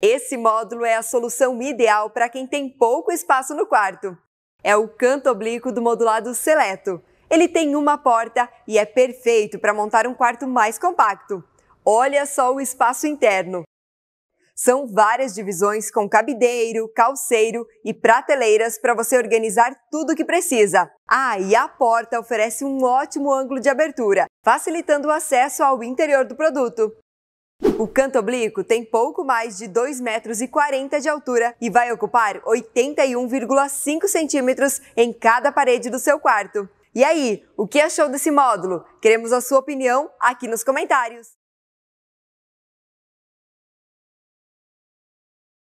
Esse módulo é a solução ideal para quem tem pouco espaço no quarto. É o canto oblíquo do modulado seleto. Ele tem uma porta e é perfeito para montar um quarto mais compacto. Olha só o espaço interno. São várias divisões com cabideiro, calceiro e prateleiras para você organizar tudo o que precisa. Ah, e a porta oferece um ótimo ângulo de abertura, facilitando o acesso ao interior do produto. O canto oblíquo tem pouco mais de 2,40 metros de altura e vai ocupar 81,5 centímetros em cada parede do seu quarto. E aí, o que achou desse módulo? Queremos a sua opinião aqui nos comentários.